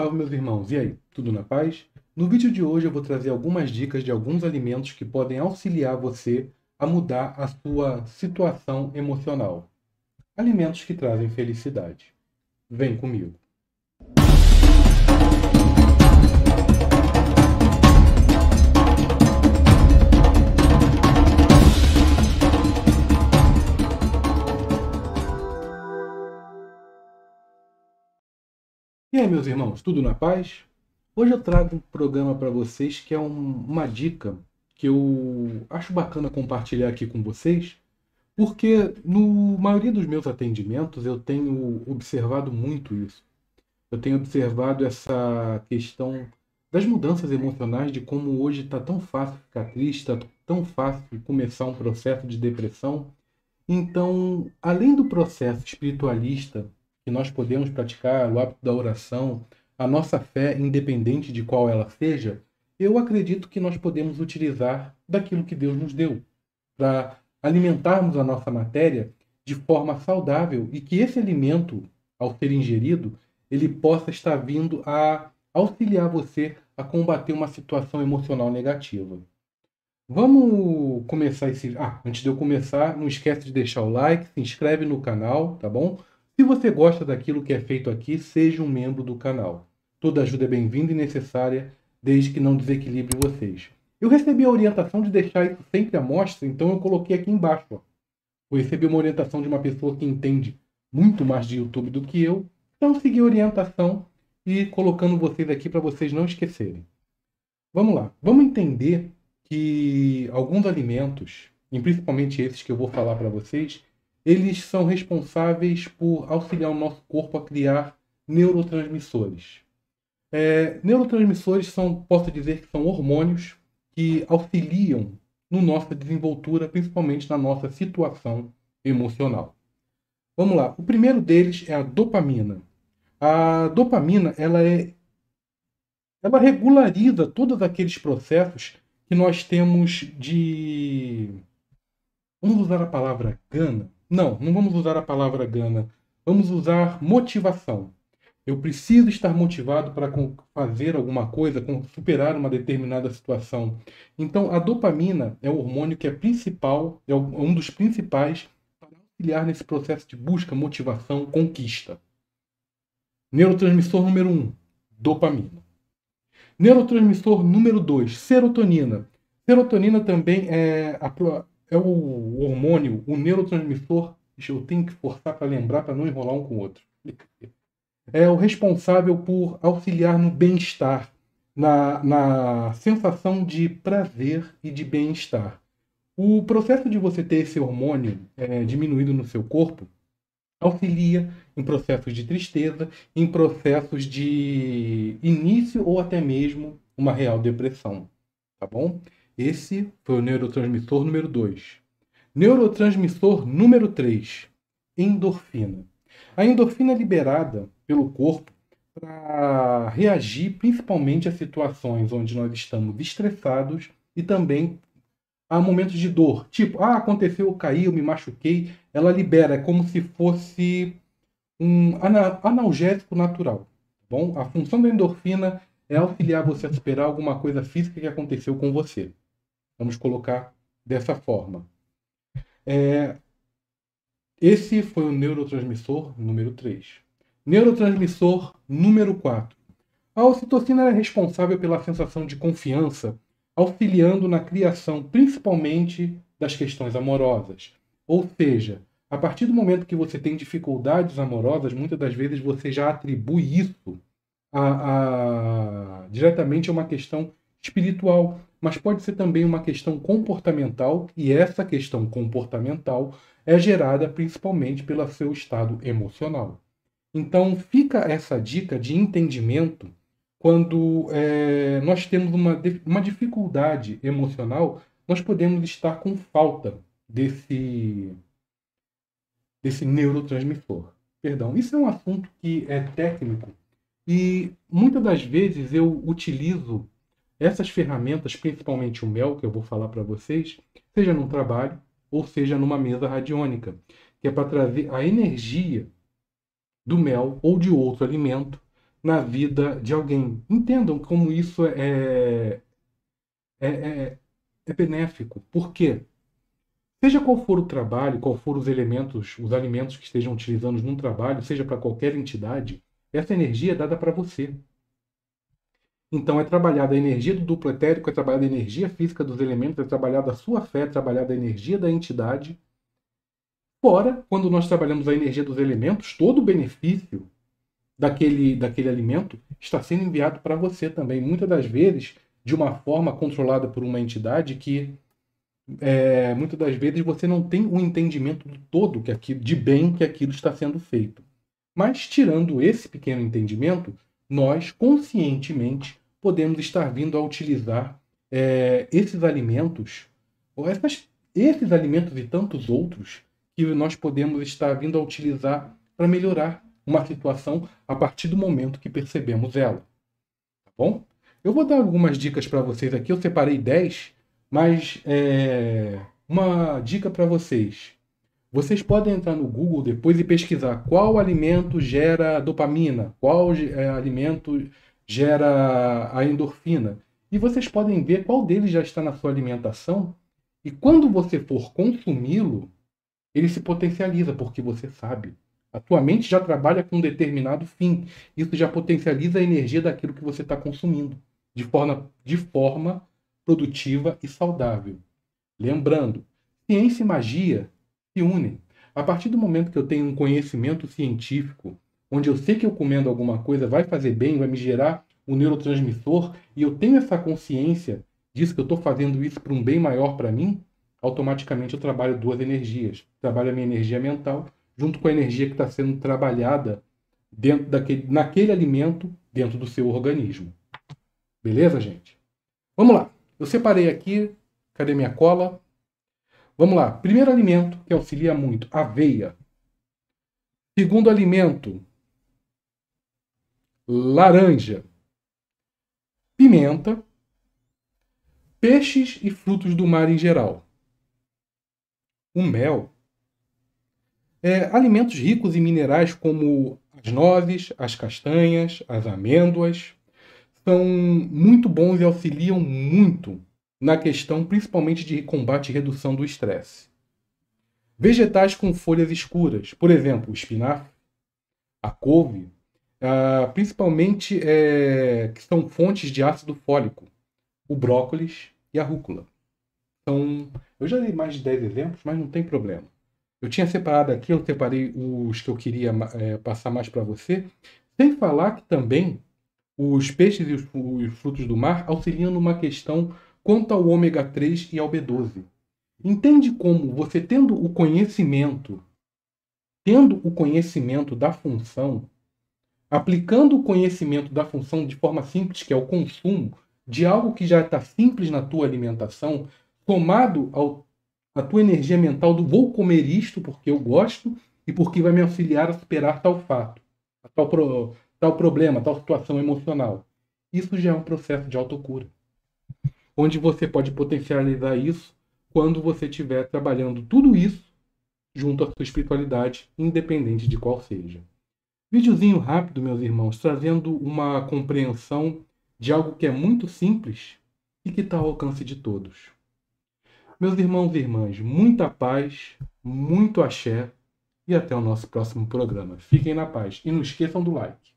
Salve meus irmãos, e aí? Tudo na paz? No vídeo de hoje eu vou trazer algumas dicas de alguns alimentos que podem auxiliar você a mudar a sua situação emocional. Alimentos que trazem felicidade. Vem comigo. aí, meus irmãos, tudo na paz? Hoje eu trago um programa para vocês que é um, uma dica que eu acho bacana compartilhar aqui com vocês, porque no maioria dos meus atendimentos eu tenho observado muito isso. Eu tenho observado essa questão das mudanças emocionais, de como hoje está tão fácil ficar triste, está tão fácil começar um processo de depressão. Então, além do processo espiritualista que nós podemos praticar, o hábito da oração, a nossa fé, independente de qual ela seja, eu acredito que nós podemos utilizar daquilo que Deus nos deu para alimentarmos a nossa matéria de forma saudável e que esse alimento, ao ser ingerido, ele possa estar vindo a auxiliar você a combater uma situação emocional negativa. Vamos começar esse. Ah, antes de eu começar, não esquece de deixar o like, se inscreve no canal, tá bom? Se você gosta daquilo que é feito aqui, seja um membro do canal. Toda ajuda é bem-vinda e necessária, desde que não desequilibre vocês. Eu recebi a orientação de deixar isso sempre à mostra, então eu coloquei aqui embaixo. Ó. Eu recebi uma orientação de uma pessoa que entende muito mais de YouTube do que eu, então segui a orientação e colocando vocês aqui para vocês não esquecerem. Vamos lá, vamos entender que alguns alimentos, e principalmente esses que eu vou falar para vocês, eles são responsáveis por auxiliar o nosso corpo a criar neurotransmissores. É, neurotransmissores são, posso dizer que são hormônios que auxiliam no nossa desenvoltura, principalmente na nossa situação emocional. Vamos lá. O primeiro deles é a dopamina. A dopamina, ela é ela regulariza todos aqueles processos que nós temos de vamos usar a palavra gana, não, não vamos usar a palavra gana. Vamos usar motivação. Eu preciso estar motivado para fazer alguma coisa, superar uma determinada situação. Então, a dopamina é o hormônio que é principal, é, é um dos principais para auxiliar nesse processo de busca, motivação, conquista. Neurotransmissor número 1, um, dopamina. Neurotransmissor número 2, serotonina. Serotonina também é a, é o hormônio, o neurotransmissor, eu tenho que forçar para lembrar para não enrolar um com o outro. É o responsável por auxiliar no bem-estar, na, na sensação de prazer e de bem-estar. O processo de você ter esse hormônio é, diminuído no seu corpo auxilia em processos de tristeza, em processos de início ou até mesmo uma real depressão, tá bom? Esse foi o neurotransmissor número 2. Neurotransmissor número 3, endorfina. A endorfina é liberada pelo corpo para reagir principalmente a situações onde nós estamos estressados e também a momentos de dor. Tipo, ah, aconteceu, eu caí, eu me machuquei. Ela libera, é como se fosse um analgésico natural. Tá bom, a função da endorfina é auxiliar você a superar alguma coisa física que aconteceu com você. Vamos colocar dessa forma. É, esse foi o neurotransmissor número 3. Neurotransmissor número 4. A ocitocina é responsável pela sensação de confiança, auxiliando na criação principalmente das questões amorosas. Ou seja, a partir do momento que você tem dificuldades amorosas, muitas das vezes você já atribui isso a, a, diretamente a uma questão espiritual mas pode ser também uma questão comportamental, e essa questão comportamental é gerada principalmente pelo seu estado emocional. Então, fica essa dica de entendimento quando é, nós temos uma, uma dificuldade emocional, nós podemos estar com falta desse, desse neurotransmissor. Perdão, isso é um assunto que é técnico e muitas das vezes eu utilizo essas ferramentas, principalmente o mel, que eu vou falar para vocês, seja num trabalho ou seja numa mesa radiônica, que é para trazer a energia do mel ou de outro alimento na vida de alguém. Entendam como isso é, é, é, é, é benéfico. Por quê? Seja qual for o trabalho, qual for os elementos, os alimentos que estejam utilizando num trabalho, seja para qualquer entidade, essa energia é dada para você. Então é trabalhada a energia do duplo etérico, é trabalhada a energia física dos elementos, é trabalhada a sua fé, é trabalhada a energia da entidade. Fora, quando nós trabalhamos a energia dos elementos, todo o benefício daquele, daquele alimento está sendo enviado para você também. Muitas das vezes, de uma forma controlada por uma entidade que é, muitas das vezes você não tem o um entendimento do todo que aquilo, de bem que aquilo está sendo feito. Mas tirando esse pequeno entendimento, nós conscientemente podemos estar vindo a utilizar é, esses alimentos, ou essas, é, esses alimentos e tantos outros, que nós podemos estar vindo a utilizar para melhorar uma situação a partir do momento que percebemos ela. Tá bom? Eu vou dar algumas dicas para vocês aqui, eu separei 10, mas é, uma dica para vocês. Vocês podem entrar no Google depois e pesquisar qual alimento gera dopamina, qual é, alimento gera a endorfina. E vocês podem ver qual deles já está na sua alimentação. E quando você for consumi-lo, ele se potencializa, porque você sabe. A tua mente já trabalha com um determinado fim. Isso já potencializa a energia daquilo que você está consumindo de forma, de forma produtiva e saudável. Lembrando, ciência e magia se unem. A partir do momento que eu tenho um conhecimento científico onde eu sei que eu comendo alguma coisa vai fazer bem, vai me gerar um neurotransmissor, e eu tenho essa consciência disso, que eu estou fazendo isso para um bem maior para mim, automaticamente eu trabalho duas energias. Trabalho a minha energia mental, junto com a energia que está sendo trabalhada dentro daquele, naquele alimento, dentro do seu organismo. Beleza, gente? Vamos lá. Eu separei aqui. Cadê minha cola? Vamos lá. Primeiro alimento que auxilia muito: aveia. Segundo alimento, laranja, pimenta, peixes e frutos do mar em geral. O mel é, alimentos ricos em minerais como as nozes, as castanhas, as amêndoas, são muito bons e auxiliam muito na questão principalmente de combate e redução do estresse. Vegetais com folhas escuras, por exemplo, o espinafre, a couve, uh, principalmente é, que são fontes de ácido fólico, o brócolis e a rúcula. Então, eu já dei mais de 10 exemplos, mas não tem problema. Eu tinha separado aqui, eu separei os que eu queria é, passar mais para você, sem falar que também os peixes e os, os frutos do mar auxiliam numa questão quanto ao ômega 3 e ao B12. Entende como você tendo o conhecimento, tendo o conhecimento da função, aplicando o conhecimento da função de forma simples, que é o consumo, de algo que já está simples na tua alimentação, somado ao, à tua energia mental do vou comer isto porque eu gosto e porque vai me auxiliar a superar tal fato, tal, pro, tal problema, tal situação emocional. Isso já é um processo de autocura, onde você pode potencializar isso quando você estiver trabalhando tudo isso junto à sua espiritualidade, independente de qual seja. Videozinho rápido, meus irmãos, trazendo uma compreensão de algo que é muito simples e que está ao alcance de todos. Meus irmãos e irmãs, muita paz, muito axé e até o nosso próximo programa. Fiquem na paz e não esqueçam do like.